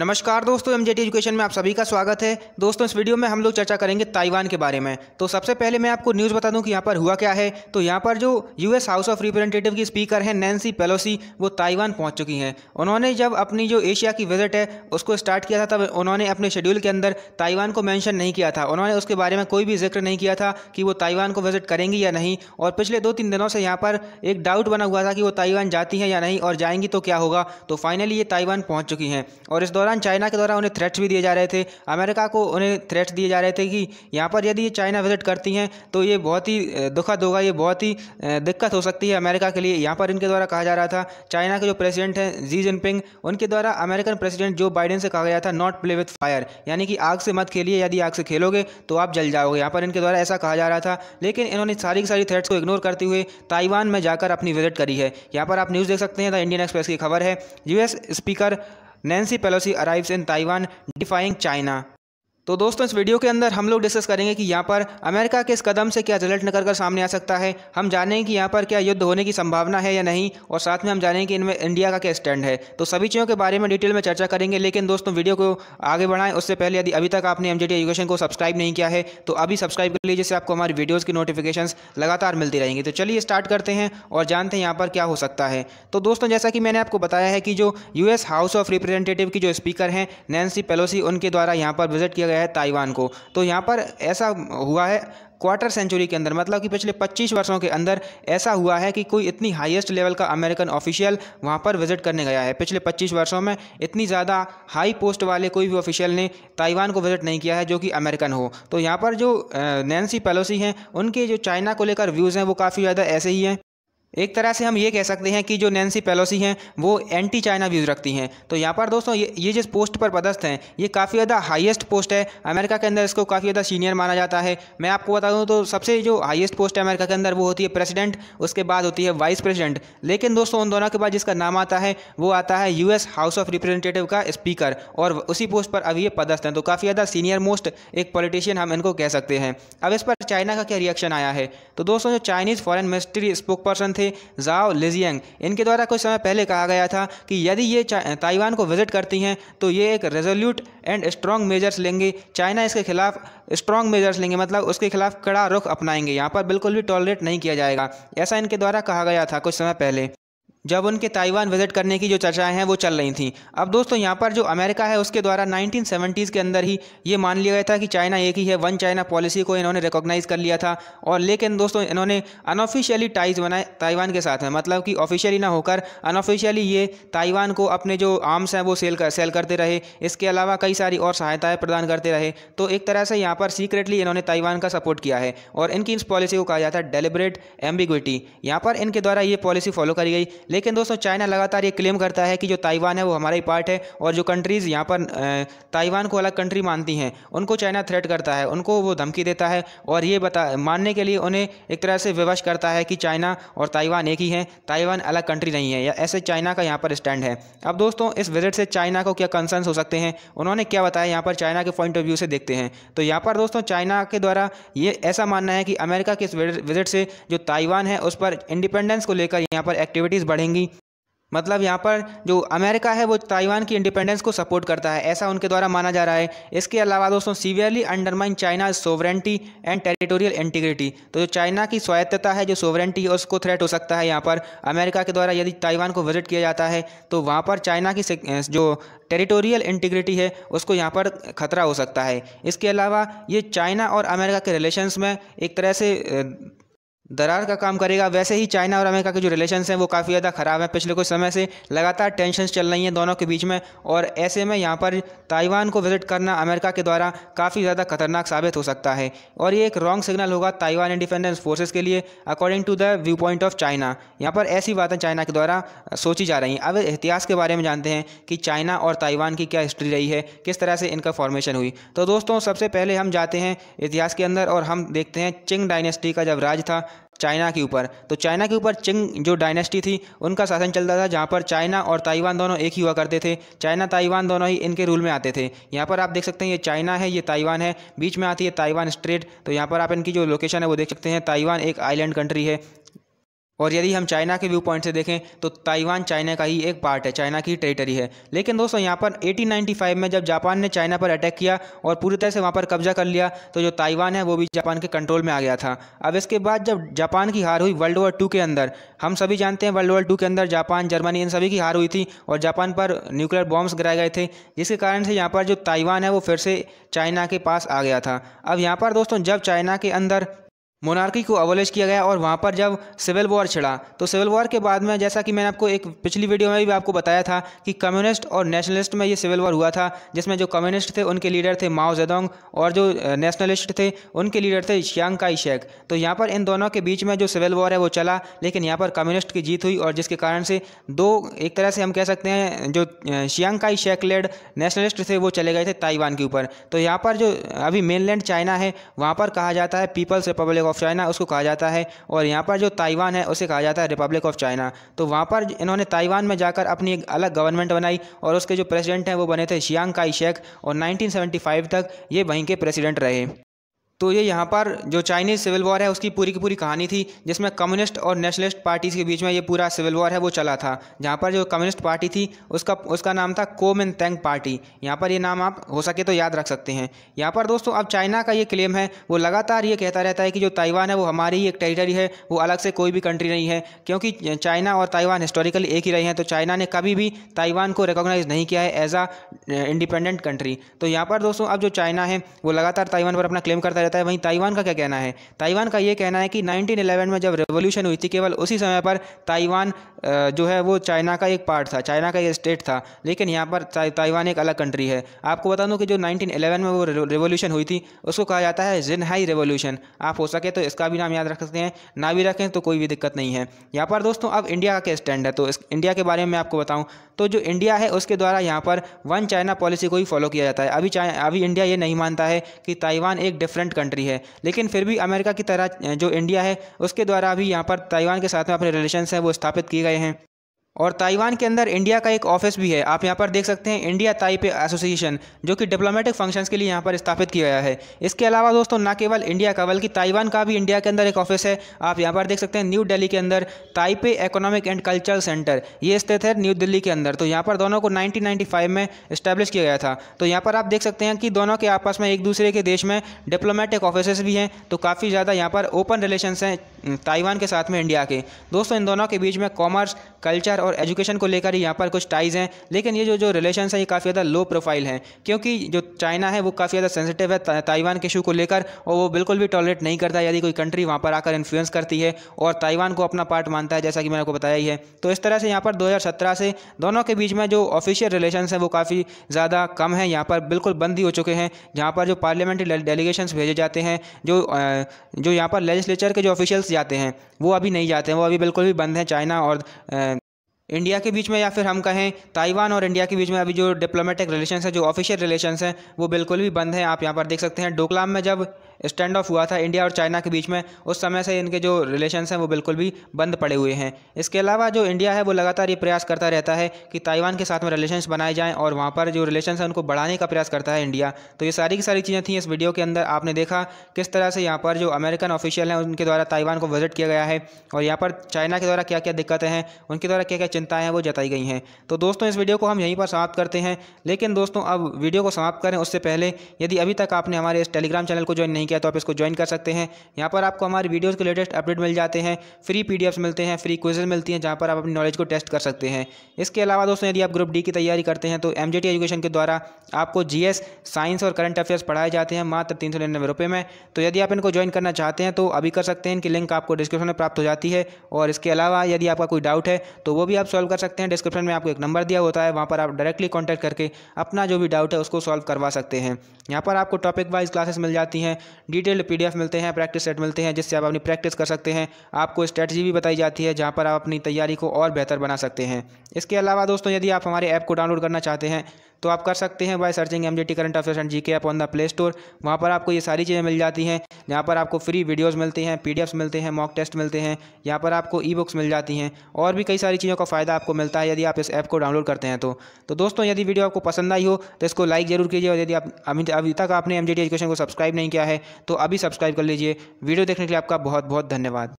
नमस्कार दोस्तों M education में आप सभी का स्वागत है दोस्तों इस वीडियो में हम लोग चर्चा करेंगे ताइवान के बारे में तो सबसे पहले मैं आपको न्यूज़ बता दूं कि यहाँ पर हुआ क्या है तो यहाँ पर जो यूएस हाउस ऑफ रिप्रेजेंटेटिव की स्पीकर हैं नैन्सी पेलोसी वो ताइवान पहुँच चुकी हैं उन्होंने जब अपनी जो एशिया की विजिट है उसको स्टार्ट किया था तब उन्होंने अपने शेड्यूल के अंदर ताइवान को मैंशन नहीं किया था उन्होंने उसके बारे में कोई भी जिक्र नहीं किया था कि वो ताइवान को विजिट करेंगी या नहीं और पिछले दो तीन दिनों से यहाँ पर एक डाउट बना हुआ था कि वो ताइवान जाती हैं या नहीं और जाएंगी तो क्या होगा तो फाइनली ये ताइवान पहुँच चुकी हैं और इस दौरान दौरान चाइना के द्वारा उन्हें थ्रेट्स भी दिए जा रहे थे अमेरिका को उन्हें थ्रेट्स दिए जा रहे थे कि यहाँ पर यदि ये चाइना विजिट करती हैं तो ये बहुत ही दुखद होगा ये बहुत ही दिक्कत हो सकती है अमेरिका के लिए यहाँ पर इनके द्वारा कहा जा रहा था चाइना के जो प्रेसिडेंट हैं जी जिनपिंग उनके द्वारा अमेरिकन प्रेसिडेंट जो बाइडन से कहा गया था नॉट प्ले विथ फायर यानी कि आग से मत खेलिए यदि आग से खेलोगे तो आप जल जाओगे यहाँ पर इनके द्वारा ऐसा कहा जा रहा था लेकिन इन्होंने सारी की सारी थ्रेट्स को इग्नोर करते हुए ताइवान में जाकर अपनी विजिट करी है यहाँ पर आप न्यूज़ देख सकते हैं द इंडियन एक्सप्रेस की खबर है US speaker Nancy Pelosi arrives in Taiwan, defying China. तो दोस्तों इस वीडियो के अंदर हम लोग डिस्कस करेंगे कि यहाँ पर अमेरिका के इस कदम से क्या रिजल्ट निकल कर सामने आ सकता है हम जानेंगे कि यहाँ पर क्या युद्ध होने की संभावना है या नहीं और साथ में हम जानेंगे कि इनमें इंडिया का क्या स्टैंड है तो सभी चीज़ों के बारे में डिटेल में चर्चा करेंगे लेकिन दोस्तों वीडियो को आगे बढ़ाएं उससे पहले यदि अभी तक आपने एम एजुकेशन को सब्सक्राइब नहीं किया है तो अभी सब्सक्राइब कर लीजिए जिससे आपको हमारी वीडियोज़ की नोटिफिकेशन लगातार मिलती रहेंगी तो चलिए स्टार्ट करते हैं और जानते हैं यहाँ पर क्या हो सकता है तो दोस्तों जैसा कि मैंने आपको बताया है कि जो यू हाउस ऑफ रिप्रेजेंटेटिव की जो स्पीकर हैं नैन्सी पेलोसी उनके द्वारा यहाँ पर विजिट किया गया गया है ताइवान को तो यहाँ पर ऐसा हुआ है क्वार्टर सेंचुरी के अंदर मतलब कि पिछले 25 वर्षों के अंदर ऐसा हुआ है कि कोई इतनी हाईएस्ट लेवल का अमेरिकन ऑफिशियल वहां पर विजिट करने गया है पिछले 25 वर्षों में इतनी ज़्यादा हाई पोस्ट वाले कोई भी ऑफिशियल ने ताइवान को विजिट नहीं किया है जो कि अमेरिकन हो तो यहां पर जो नैन्सी पेलोसी हैं उनके जो चाइना को लेकर व्यूज़ हैं वो काफ़ी ज़्यादा ऐसे ही हैं एक तरह से हम ये कह सकते हैं कि जो नैन्सी पेलोसी हैं वो एंटी चाइना व्यूज़ रखती हैं तो यहाँ पर दोस्तों ये ये जिस पोस्ट पर पदस्थ हैं ये काफ़ी ज़्यादा हाईएस्ट पोस्ट है अमेरिका के अंदर इसको काफ़ी ज़्यादा सीनियर माना जाता है मैं आपको बता दूँ तो सबसे जो हाईएस्ट पोस्ट है अमेरिका के अंदर वो होती है प्रेसिडेंट उसके बाद होती है वाइस प्रेसिडेंट लेकिन दोस्तों उन दोनों के बाद जिसका नाम आता है वो आता है यूएस हाउस ऑफ रिप्रेजेंटेटिव का स्पीकर और उसी पोस्ट पर अभी ये पदस्थ हैं तो काफ़ी ज़्यादा सीनियर मोस्ट एक पॉलिटिशियन हम इनको कह सकते हैं अब इस पर चाइना का क्या रिएक्शन आया है तो दोस्तों जो Chinese foreign ministry spokesperson थे जाओ लिजियंग इनके द्वारा कुछ समय पहले कहा गया था कि यदि ये ताइवान को विजिट करती हैं तो ये एक रेजोल्यूट एंड स्ट्रॉन्ग मेजर्स लेंगे चाइना इसके खिलाफ स्ट्रॉन्ग मेजर्स लेंगे मतलब उसके खिलाफ कड़ा रुख अपनाएंगे यहाँ पर बिल्कुल भी टॉलरेट नहीं किया जाएगा ऐसा इनके द्वारा कहा गया था कुछ समय पहले जब उनके ताइवान विजिट करने की जो चर्चाएं हैं वो चल रही थी अब दोस्तों यहाँ पर जो अमेरिका है उसके द्वारा 1970s के अंदर ही ये मान लिया गया था कि चाइना एक ही है वन चाइना पॉलिसी को इन्होंने रिकॉग्नाइज़ कर लिया था और लेकिन दोस्तों इन्होंने अनऑफिशियली टाइज बनाए ताइवान के साथ हैं मतलब कि ऑफिशियली ना होकर अनऑफिशियली ये ताइवान को अपने जो आर्म्स हैं वो सेल कर सेल करते रहे इसके अलावा कई सारी और सहायताएँ प्रदान करते रहे तो एक तरह से यहाँ पर सीक्रेटली इन्होंने ताइवान का सपोर्ट किया है और इनकी इस पॉलिसी को कहा जाता है डेलिब्रेट एम्बिग्विटी यहाँ पर इनके द्वारा ये पॉलिसी फॉलो करी गई लेकिन दोस्तों चाइना लगातार ये क्लेम करता है कि जो ताइवान है वो हमारा ही पार्ट है और जो कंट्रीज़ यहाँ पर ताइवान को अलग कंट्री मानती हैं उनको चाइना थ्रेट करता है उनको वो धमकी देता है और ये बता मानने के लिए उन्हें एक तरह से विवश करता है कि चाइना और ताइवान एक ही हैं ताइवान अलग कंट्री नहीं है या ऐसे चाइना का यहाँ पर स्टैंड है अब दोस्तों इस विजिट से चाइना को क्या कंसर्न हो सकते हैं उन्होंने क्या बताया यहाँ पर चाइना के पॉइंट ऑफ व्यू से देखते हैं तो यहाँ पर दोस्तों चाइना के द्वारा ये ऐसा मानना है कि अमेरिका के इस विजिट से जो ताइवान है उस पर इंडिपेंडेंस को लेकर यहाँ पर एक्टिविटीज़ बढ़ बढ़ेंगी मतलब यहाँ पर जो अमेरिका है वो ताइवान की इंडिपेंडेंस को सपोर्ट करता है ऐसा उनके द्वारा माना जा रहा है इसके अलावा दोस्तों severely undermine China sovereignty and territorial integrity तो जो चाइना की स्वायत्तता है जो सोवरेंटी है उसको थ्रेट हो सकता है यहाँ पर अमेरिका के द्वारा यदि ताइवान को विजिट किया जाता है तो वहाँ पर चाइना की जो टेरिटोरियल इंटीग्रिटी है उसको यहाँ पर खतरा हो सकता है इसके अलावा ये चाइना और अमेरिका के रिलेशन्स में एक तरह से दरार का काम करेगा वैसे ही चाइना और अमेरिका के जो रिलेशन हैं वो काफ़ी ज़्यादा ख़राब हैं पिछले कुछ समय से लगातार टेंशन चल रही हैं दोनों के बीच में और ऐसे में यहाँ पर ताइवान को विजिट करना अमेरिका के द्वारा काफ़ी ज़्यादा खतरनाक साबित हो सकता है और ये एक रॉन्ग सिग्नल होगा ताइवान इंडिपेंडेंस फोर्सेज के लिए according to the view point of China यहाँ पर ऐसी बातें चाइना के द्वारा सोची जा रही हैं अब इतिहास के बारे में जानते हैं कि चाइना और ताइवान की क्या हिस्ट्री रही है किस तरह से इनका फॉर्मेशन हुई तो दोस्तों सबसे पहले हम जाते हैं इतिहास के अंदर और हम देखते हैं चिंग डायनेस्टी का जब राज था चाइना के ऊपर तो चाइना के ऊपर चिंग जो डायनेस्टी थी उनका शासन चलता था जहाँ पर चाइना और ताइवान दोनों एक ही हुआ करते थे चाइना ताइवान दोनों ही इनके रूल में आते थे यहाँ पर आप देख सकते हैं ये चाइना है ये ताइवान है बीच में आती है ताइवान स्ट्रेट तो यहाँ पर आप इनकी जो लोकेशन है वो देख सकते हैं ताइवान एक आइलैंड कंट्री है और यदि हम चाइना के व्यू पॉइंट से देखें तो ताइवान चाइना का ही एक पार्ट है चाइना की टेरिटरी है लेकिन दोस्तों यहाँ पर 1895 में जब जापान ने चाइना पर अटैक किया और पूरी तरह से वहाँ पर कब्जा कर लिया तो जो ताइवान है वो भी जापान के कंट्रोल में आ गया था अब इसके बाद जब जापान की हार हुई वर्ल्ड वॉर टू के अंदर हम सभी जानते हैं वर्ल्ड वॉर टू के अंदर जापान जर्मनी इन सभी की हार हुई थी और जापान पर न्यूक्लियर बॉम्ब्स गिराए गए थे जिसके कारण से यहाँ पर जो ताइवान है वो फिर से चाइना के पास आ गया था अब यहाँ पर दोस्तों जब चाइना के अंदर मोनार्की को अवलेश किया गया और वहाँ पर जब सिविल वॉर छिड़ा तो सिविल वॉर के बाद में जैसा कि मैंने आपको एक पिछली वीडियो में भी आपको बताया था कि कम्युनिस्ट और नेशनलिस्ट में ये सिविल वॉर हुआ था जिसमें जो कम्युनिस्ट थे उनके लीडर थे माओ जेदोंग और जो नेशनलिस्ट थे उनके लीडर थे श्यांग काई शेख तो यहाँ पर इन दोनों के बीच में जो सिविल वॉर है वो चला लेकिन यहाँ पर कम्युनिस्ट की जीत हुई और जिसके कारण से दो एक तरह से हम कह सकते हैं जो श्यांग काई शेख लेड नेशनलिस्ट थे वो चले गए थे ताइवान के ऊपर तो यहाँ पर जो अभी मेनलैंड चाइना है वहाँ पर कहा जाता है पीपल्स रिपब्लिक ऑफ चाइना उसको कहा जाता है और यहाँ पर जो ताइवान है उसे कहा जाता है रिपब्लिक ऑफ चाइना तो वहाँ पर इन्होंने ताइवान में जाकर अपनी एक अलग गवर्नमेंट बनाई और उसके जो प्रेसिडेंट हैं वो बने थे शियांग काई शेख और 1975 तक ये वहीं के प्रेसिडेंट रहे तो ये यहाँ पर जो चाइनीज़ सिविल वॉर है उसकी पूरी की पूरी कहानी थी जिसमें कम्युनिस्ट और नेशनलिस्ट पार्टीज़ के बीच में ये पूरा सिविल वॉर है वो चला था जहाँ पर जो कम्युनिस्ट पार्टी थी उसका उसका नाम था कोमिन तेंग पार्टी यहाँ पर ये नाम आप हो सके तो याद रख सकते हैं यहाँ पर दोस्तों अब चाइना का ये क्लेम है वो लगातार ये कहता रहता है कि जो ताइवान है वो हमारी ही एक टेरिटरी है वो अलग से कोई भी कंट्री नहीं है क्योंकि चाइना और ताइवान हिस्टोरिकली एक ही रहे हैं तो चाइना ने कभी भी ताइवान को रिकोगनाइज नहीं किया है एज अ इंडिपेंडेंट कंट्री तो यहाँ पर दोस्तों अब जो चाइना है वो लगातार ताइवान पर अपना क्लेम करता रहता रहता है वहीं ताइवान का क्या कहना है ताइवान का ये कहना है कि 1911 में जब रेवोल्यूशन हुई थी केवल उसी समय पर ताइवान जो है वो चाइना का एक पार्ट था चाइना का एक स्टेट था लेकिन यहाँ पर ताइवान एक अलग कंट्री है आपको बता दूँ कि जो नाइनटीन में वो रेवोल्यूशन हुई थी उसको कहा जाता है जिनहाई रेवोल्यूशन आप हो सके तो इसका भी नाम याद रख सकते हैं ना भी रखें तो कोई भी दिक्कत नहीं है यहाँ पर दोस्तों अब इंडिया का क्या स्टैंड है तो इंडिया के बारे में मैं आपको बताऊँ तो जो इंडिया है उसके द्वारा यहाँ पर वन चाइना पॉलिसी को ही फॉलो किया जाता है अभी अभी इंडिया ये नहीं मानता है कि ताइवान एक डिफरेंट कंट्री है लेकिन फिर भी अमेरिका की तरह जो इंडिया है उसके द्वारा भी यहाँ पर ताइवान के साथ में अपने रिलेशन हैं वो स्थापित किए गए हैं और ताइवान के अंदर इंडिया का एक ऑफिस भी है आप यहाँ पर देख सकते हैं इंडिया ताइपे एसोसिएशन जो कि डिप्लोमेटिक फंक्शंस के लिए यहाँ पर स्थापित किया गया है इसके अलावा दोस्तों ना केवल इंडिया का बल्कि ताइवान का भी इंडिया के अंदर एक ऑफिस है आप यहाँ पर देख सकते हैं न्यू दिल्ली के अंदर Taipei economic and cultural centre ये स्थित है न्यू दिल्ली के अंदर तो यहाँ पर दोनों को नाइनटीन में इस्टेब्लिश किया गया था तो यहाँ पर आप देख सकते हैं कि दोनों के आपस में एक दूसरे के देश में डिप्लोमेटिक ऑफिस भी हैं तो काफ़ी ज़्यादा यहाँ पर ओपन रिलेशन हैं ताइवान के साथ में इंडिया के दोस्तों इन दोनों के बीच में कॉमर्स कल्चर और और एजुकेशन को लेकर ही यहाँ पर कुछ टाइज हैं लेकिन ये जो जो रिलेशन है ये काफ़ी ज़्यादा लो प्रोफाइल हैं क्योंकि जो चाइना है वो काफ़ी ज़्यादा सेंसिटिव है ताइवान के इशू को लेकर और वो बिल्कुल भी टॉलरेट नहीं करता यदि कोई कंट्री वहाँ पर आकर इन्फ्लुएंस करती है और ताइवान को अपना पार्ट मानता है जैसा कि मैंने आपको बताया ही है तो इस तरह से यहाँ पर दो से दोनों के बीच में जो ऑफिशियल रिलेशन है वो काफ़ी ज़्यादा कम हैं यहाँ पर बिल्कुल बंद ही हो चुके हैं जहाँ पर जो पार्लियामेंट्री डेलीगेशन भेजे जाते हैं जो जो यहाँ पर लेजिस्लेचर के जो ऑफिशियल्स जाते हैं वो अभी नहीं जाते हैं वो अभी बिल्कुल भी बंद हैं चाइना और इंडिया के बीच में या फिर हम कहें ताइवान और इंडिया के बीच में अभी जो डिप्लोमेटिक रिलेशन है जो ऑफिशियल रिलेशन है वो बिल्कुल भी बंद है आप यहाँ पर देख सकते हैं डोकलाम में जब स्टैंड ऑफ हुआ था इंडिया और चाइना के बीच में उस समय से इनके जो रिलेशंस हैं वो बिल्कुल भी बंद पड़े हुए हैं इसके अलावा जो इंडिया है वो लगातार ये प्रयास करता रहता है कि ताइवान के साथ में रिलेशंस बनाए जाएँ और वहाँ पर जो रिलेशंस हैं उनको बढ़ाने का प्रयास करता है इंडिया तो ये सारी की सारी चीज़ें थी इस वीडियो के अंदर आपने देखा किस तरह से यहाँ पर जो अमेरिकन ऑफिशियल हैं उनके द्वारा ताइवान को विजिट किया गया है और यहाँ पर चाइना के द्वारा क्या क्या दिक्कतें हैं उनके द्वारा क्या क्या चिंताएँ हैं वो जताई गई हैं तो दोस्तों इस वीडियो को हम यहीं पर समाप्त करते हैं लेकिन दोस्तों अब वीडियो को समाप्त करें उससे पहले यदि अभी तक आपने हमारे इस टेलीग्राम चैनल को ज्वाइन नहीं किया तो आप इसको ज्वाइन कर सकते हैं यहाँ पर आपको हमारी वीडियोज़ के लेटेस्ट अपडेट मिल जाते हैं फ्री पी मिलते हैं फ्री क्विजेज मिलती हैं जहाँ पर आप अपनी नॉलेज को टेस्ट कर सकते हैं इसके अलावा दोस्तों यदि आप ग्रुप डी की तैयारी करते हैं तो एम एजुकेशन के द्वारा आपको जी साइंस और करंट अफेयर्स पढ़ाए जाते हैं मात्र तीन सौ निन्यानवे रुपये में तो यदि आप इनको ज्वाइन करना चाहते हैं तो अभी कर सकते हैं इनकी लिंक आपको डिस्क्रिप्शन में प्राप्त हो जाती है और इसके अलावा यदि आपका कोई डाउट है तो वो भी आप सॉल्व कर सकते हैं डिस्क्रिप्शन में आपको एक नंबर दिया होता है वहाँ पर आप डायरेक्टली कॉन्टैक्ट करके अपना जो भी डाउट है उसको सॉल्व करवा सकते हैं यहाँ पर आपको टॉपिक वाइज क्लासेस मिल जाती हैं डिटेल्ड एफ मिलते हैं प्रैक्टिस सेट मिलते हैं जिससे आप अपनी प्रैक्टिस कर सकते हैं आपको स्ट्रैटेजी भी बताई जाती है जहाँ पर आप अपनी तैयारी को और बेहतर बना सकते हैं इसके अलावा दोस्तों यदि आप हमारे ऐप को डाउनलोड करना चाहते हैं तो आप कर सकते हैं by searching M current affairs and G K on the play store वहाँ पर आपको ये सारी चीज़ें मिल जाती हैं यहाँ पर आपको फ्री वीडियोज़ मिलते हैं पी मिलते हैं मॉक टेस्ट मिलते हैं यहाँ पर आपको ई बुक्स मिल जाती हैं और भी कई सारी चीज़ों का फ़ायदा आपको मिलता है यदि आप इस ऐप को डाउनलोड करते हैं तो तो दोस्तों यदि वीडियो आपको पसंद आई हो तो इसको लाइक जरूर कीजिए और यदि आप अभी अभी तक आपने एम एजुकेशन को सब्सक्राइब नहीं किया है तो अभी सब्सक्राइब कर लीजिए वीडियो देखने के लिए आपका बहुत बहुत धन्यवाद